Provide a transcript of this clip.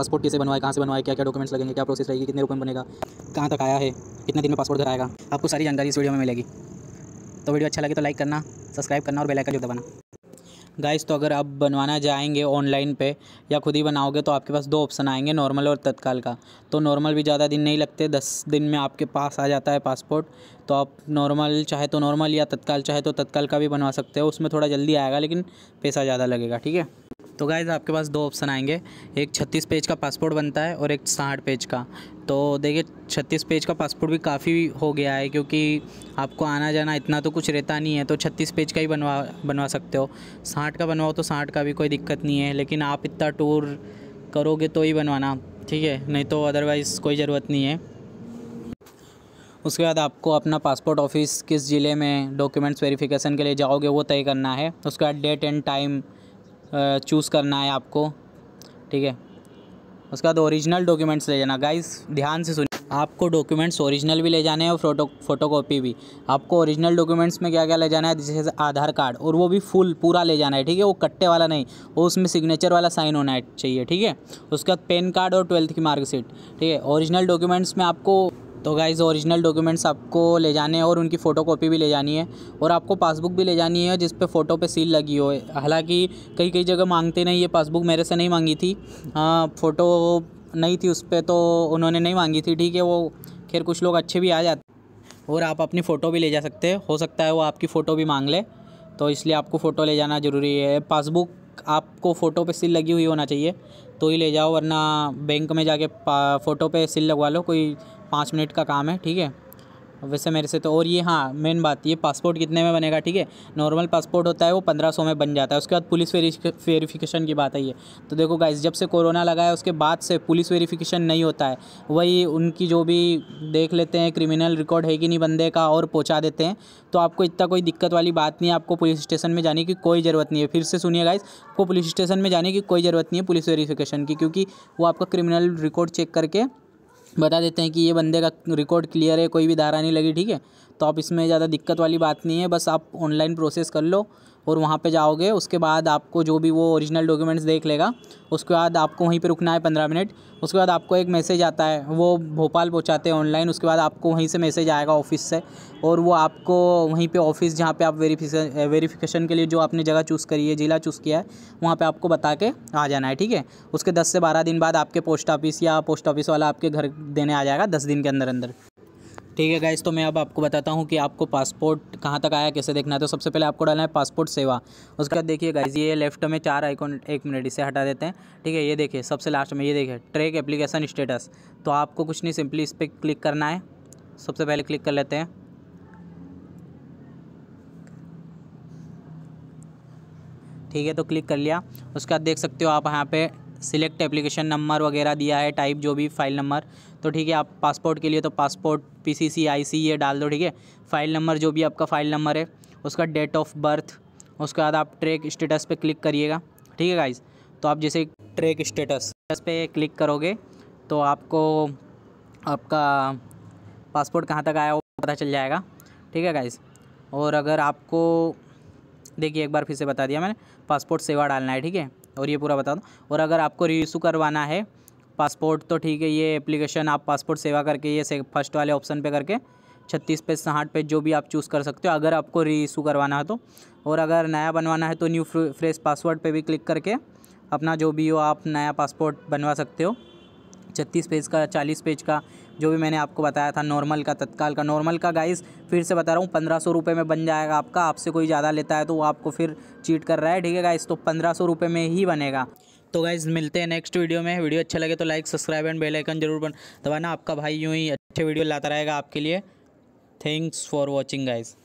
passport कैसे बनवाए कहाँ से बनवाए क्या क्या डॉक्यूमेंट्स लगेंगे क्या प्रोसेस रहेगी कितने रुपये में बनेगा कहाँ तक आया है कितने दिन में पासपोर्ट घर आएगा आपको सारी जानकारी इस वीडियो में मिलेगी तो वीडियो अच्छा लगे तो लाइक करना सब्सक्राइब करना और बेलाइकन जो दबाना गाइस तो अगर आप बनवाना जाएंगे ऑनलाइन पे या खुद ही बनाओगे तो आपके पास दो ऑप्शन आएंगे नॉर्मल और तत्काल का तो नॉर्मल भी ज़्यादा दिन नहीं लगते दस दिन में आपके पास आ जाता है पासपोर्ट तो आप नॉर्मल चाहे तो नॉर्मल या तत्काल चाहे तो तत्काल का भी बनवा सकते हो उसमें थोड़ा जल्दी आएगा लेकिन पैसा ज़्यादा लगेगा ठीक है तो गाइज़ आपके पास दो ऑप्शन आएंगे एक छत्तीस पेज का पासपोर्ट बनता है और एक साठ पेज का तो देखिए छत्तीस पेज का पासपोर्ट भी काफ़ी हो गया है क्योंकि आपको आना जाना इतना तो कुछ रहता नहीं है तो छत्तीस पेज का ही बनवा बनवा सकते हो साठ का बनवाओ तो साठ का भी कोई दिक्कत नहीं है लेकिन आप इतना टूर करोगे तो ही बनवाना ठीक है नहीं तो अदरवाइज़ कोई ज़रूरत नहीं है उसके बाद आपको अपना पासपोर्ट ऑफिस किस ज़िले में डॉक्यूमेंट्स वेरिफिकेशन के लिए जाओगे वो तय करना है उसके बाद डेट एंड टाइम चूज़ करना है आपको ठीक है उसके बाद ओरिजिनल डॉक्यूमेंट्स ले जाना गाइस ध्यान से सुनिए आपको डॉक्यूमेंट्स ओरिजिनल भी ले जाने हैं और फोटो फोटो कॉपी भी आपको ओरिजिनल डॉक्यूमेंट्स में क्या क्या ले जाना है जैसे आधार कार्ड और वो भी फुल पूरा ले जाना है ठीक है वो कट्टे वाला नहीं वो उसमें सिग्नेचर वाला साइन होना चाहिए ठीक है उसके बाद पेन कार्ड और ट्वेल्थ की मार्कशीट ठीक है ओरिजिनल डॉक्यूमेंट्स में आपको तो गाइज़ ओरिजिनल डॉक्यूमेंट्स आपको ले जाने हैं और उनकी फ़ोटो कॉपी भी ले जानी है और आपको पासबुक भी ले जानी है जिस पे फ़ोटो पे सील लगी हो हालांकि कई कई जगह मांगते नहीं ये पासबुक मेरे से नहीं मांगी थी फ़ोटो नहीं थी उस पर तो उन्होंने नहीं मांगी थी ठीक है वो खैर कुछ लोग अच्छे भी आ जाते और आप अपनी फ़ोटो भी ले जा सकते हो सकता है वो आपकी फ़ोटो भी मांग ले तो इसलिए आपको फ़ोटो ले जाना ज़रूरी है पासबुक आपको फ़ोटो पे सिल लगी हुई होना चाहिए तो ही ले जाओ वरना बैंक में जाके फ़ोटो पे सिल लगवा लो कोई पाँच मिनट का काम है ठीक है वैसे मेरे से तो और ये हाँ मेन बात ये पासपोर्ट कितने में बनेगा ठीक है नॉर्मल पासपोर्ट होता है वो पंद्रह सौ में बन जाता है उसके बाद पुलिस वेरिफिकेशन की बात है ये तो देखो गाइस जब से कोरोना लगा है उसके बाद से पुलिस वेरिफिकेशन नहीं होता है वही उनकी जो भी देख लेते हैं क्रिमिनल रिकॉर्ड है कि नहीं बंदे का और पहुँचा देते हैं तो आपको इतना कोई दिक्कत वाली बात नहीं है आपको पुलिस स्टेशन में जाने की कोई ज़रूरत नहीं है फिर से सुनिए गाइस आपको पुलिस स्टेशन में जाने की कोई ज़रूरत नहीं है पुलिस वेरीफिकेशन की क्योंकि वो आपका क्रिमिनल रिकॉर्ड चेक करके बता देते हैं कि ये बंदे का रिकॉर्ड क्लियर है कोई भी धारा नहीं लगी ठीक है तो आप इसमें ज़्यादा दिक्कत वाली बात नहीं है बस आप ऑनलाइन प्रोसेस कर लो और वहाँ पे जाओगे उसके बाद आपको जो भी वो ओरिजिनल डॉक्यूमेंट्स देख लेगा उसके बाद आपको वहीं पे रुकना है पंद्रह मिनट उसके बाद आपको एक मैसेज आता है वो भोपाल पहुँचाते हैं ऑनलाइन उसके बाद आपको वहीं से मैसेज आएगा ऑफिस से और वो आपको वहीं पे ऑफिस जहाँ पे आप वेरीफिकेशन वेरीफिकेशन के लिए जो आपने जगह चूज़ करी है ज़िला चूज़ किया है वहाँ पर आपको बता के आ जाना है ठीक है उसके दस से बारह दिन बाद आपके पोस्ट ऑफिस या पोस्ट ऑफिस वाला आपके घर देने आ जाएगा दस दिन के अंदर अंदर ठीक है गाइज तो मैं अब आपको बताता हूँ कि आपको पासपोर्ट कहाँ तक आया कैसे देखना है तो सबसे पहले आपको डालना है पासपोर्ट सेवा उसके बाद देखिए गाइज ये लेफ्ट में चार आइकॉन एक मिनट इसे हटा देते हैं ठीक है ये देखिए सबसे लास्ट में ये देखिए ट्रैक एप्लीकेशन स्टेटस तो आपको कुछ नहीं सिंपली इस पर क्लिक करना है सबसे पहले क्लिक कर लेते हैं ठीक है तो क्लिक कर लिया उसके बाद देख सकते हो आप यहाँ पे सिलेक्ट एप्लीकेशन नंबर वगैरह दिया है टाइप जो भी फाइल नंबर तो ठीक है आप पासपोर्ट के लिए तो पासपोर्ट पी सी सी आई सी ये डाल दो ठीक है फ़ाइल नंबर जो भी आपका फ़ाइल नंबर है उसका डेट ऑफ बर्थ उसके बाद आप ट्रैक स्टेटस पे क्लिक करिएगा ठीक है गाइज तो आप जैसे ट्रैक स्टेटस पे क्लिक करोगे तो आपको आपका पासपोर्ट कहाँ तक आया वो पता चल जाएगा ठीक है गाइज और अगर आपको देखिए एक बार फिर से बता दिया मैंने पासपोर्ट सेवा डालना है ठीक है और ये पूरा बता दो और अगर आपको रीइशू करवाना है पासपोर्ट तो ठीक है ये एप्लीकेशन आप पासपोर्ट सेवा करके ये फर्स्ट वाले ऑप्शन पे करके छत्तीस पेज साठ पेज जो भी आप चूज़ कर सकते हो अगर आपको रीइशू करवाना है तो और अगर नया बनवाना है तो न्यू फ्रेश पासवर्ड पे भी क्लिक करके अपना जो भी हो आप नया पासपोर्ट बनवा सकते हो छत्तीस पेज का चालीस पेज का जो भी मैंने आपको बताया था नॉर्मल का तत्काल का नॉर्मल का गाइस फिर से बता रहा हूँ पंद्रह सौ रुपये में बन जाएगा आपका आपसे कोई ज़्यादा लेता है तो वो आपको फिर चीट कर रहा है ठीक है गाइस तो पंद्रह सौ रुपये में ही बनेगा तो गाइज़ मिलते हैं नेक्स्ट वीडियो में वीडियो अच्छा लगे तो like subscribe and bell icon जरूर बन दबाना आपका भाई यूँ ही अच्छे वीडियो लाता रहेगा आपके लिए थैंक्स फॉर वॉचिंग गाइज़